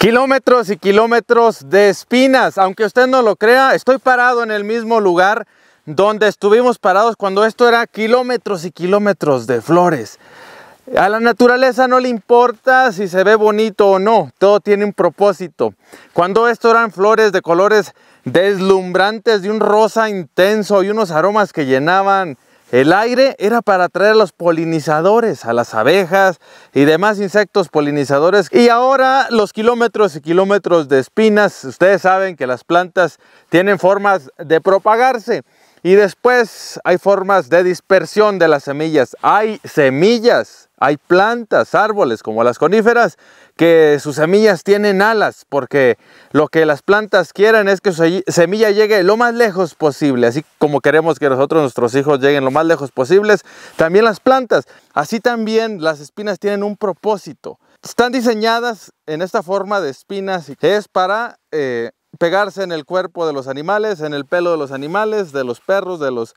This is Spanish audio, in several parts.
Kilómetros y kilómetros de espinas, aunque usted no lo crea, estoy parado en el mismo lugar donde estuvimos parados cuando esto era kilómetros y kilómetros de flores. A la naturaleza no le importa si se ve bonito o no, todo tiene un propósito. Cuando esto eran flores de colores deslumbrantes, de un rosa intenso y unos aromas que llenaban el aire era para atraer a los polinizadores, a las abejas y demás insectos polinizadores. Y ahora los kilómetros y kilómetros de espinas, ustedes saben que las plantas tienen formas de propagarse. Y después hay formas de dispersión de las semillas. Hay semillas, hay plantas, árboles como las coníferas, que sus semillas tienen alas, porque lo que las plantas quieren es que su semilla llegue lo más lejos posible, así como queremos que nosotros, nuestros hijos, lleguen lo más lejos posibles. También las plantas, así también las espinas tienen un propósito. Están diseñadas en esta forma de espinas, es para... Eh, pegarse en el cuerpo de los animales, en el pelo de los animales, de los perros, de los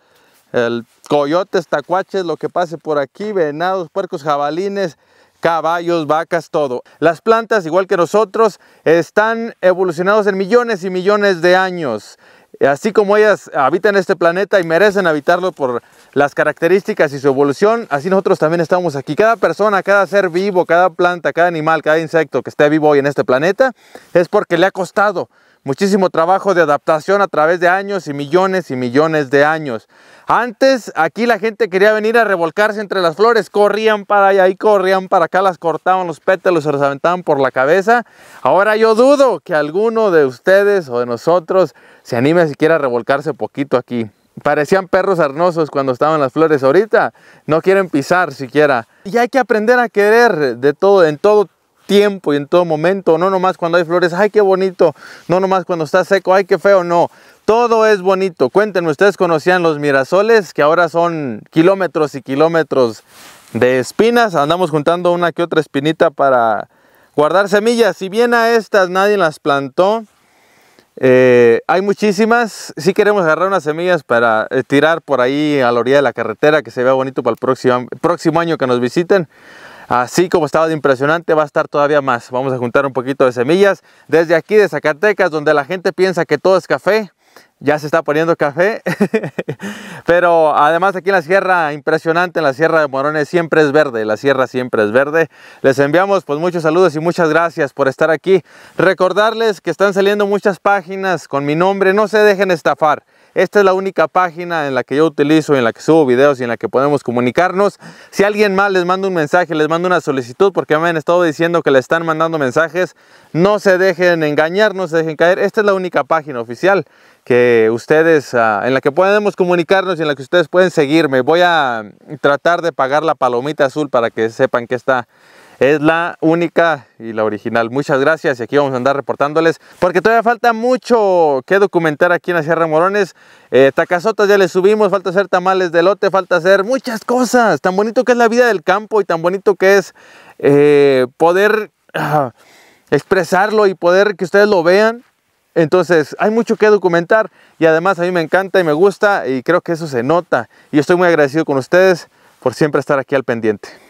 coyotes, tacuaches, lo que pase por aquí, venados, puercos, jabalines, caballos, vacas, todo. Las plantas, igual que nosotros, están evolucionados en millones y millones de años. Así como ellas habitan este planeta y merecen habitarlo por las características y su evolución, así nosotros también estamos aquí. Cada persona, cada ser vivo, cada planta, cada animal, cada insecto que esté vivo hoy en este planeta, es porque le ha costado muchísimo trabajo de adaptación a través de años y millones y millones de años. Antes aquí la gente quería venir a revolcarse entre las flores, corrían para allá y corrían para acá, las cortaban los pétalos, se los aventaban por la cabeza. Ahora yo dudo que alguno de ustedes o de nosotros se anime siquiera a revolcarse poquito aquí. Parecían perros arnosos cuando estaban las flores. Ahorita no quieren pisar siquiera. Y hay que aprender a querer de todo, en todo tiempo y en todo momento, no nomás cuando hay flores, ay, qué bonito, no nomás cuando está seco, ay, qué feo, no. Todo es bonito. Cuéntenme, ¿ustedes conocían los mirasoles que ahora son kilómetros y kilómetros de espinas? Andamos juntando una que otra espinita para guardar semillas. Si bien a estas nadie las plantó, eh, hay muchísimas. Si queremos agarrar unas semillas para eh, tirar por ahí a la orilla de la carretera, que se vea bonito para el próximo año que nos visiten. Así como estaba de impresionante, va a estar todavía más. Vamos a juntar un poquito de semillas. Desde aquí de Zacatecas, donde la gente piensa que todo es café, ya se está poniendo café. Pero además aquí en la sierra, impresionante, en la sierra de Morones siempre es verde, la sierra siempre es verde. Les enviamos pues muchos saludos y muchas gracias por estar aquí. Recordarles que están saliendo muchas páginas con mi nombre, no se dejen estafar. Esta es la única página en la que yo utilizo, en la que subo videos y en la que podemos comunicarnos. Si alguien más les manda un mensaje, les manda una solicitud, porque me han estado diciendo que le están mandando mensajes, no se dejen engañar, no se dejen caer. Esta es la única página oficial que ustedes, ah, en la que podemos comunicarnos y en la que ustedes pueden seguirme. Voy a tratar de pagar la palomita azul para que sepan que está es la única y la original. Muchas gracias y aquí vamos a andar reportándoles porque todavía falta mucho que documentar aquí en la Sierra Morones. Eh, tacazotas ya les subimos, falta hacer tamales de lote, falta hacer muchas cosas. Tan bonito que es la vida del campo y tan bonito que es eh, poder ah, expresarlo y poder que ustedes lo vean. Entonces hay mucho que documentar y además a mí me encanta y me gusta y creo que eso se nota. Y estoy muy agradecido con ustedes por siempre estar aquí al pendiente.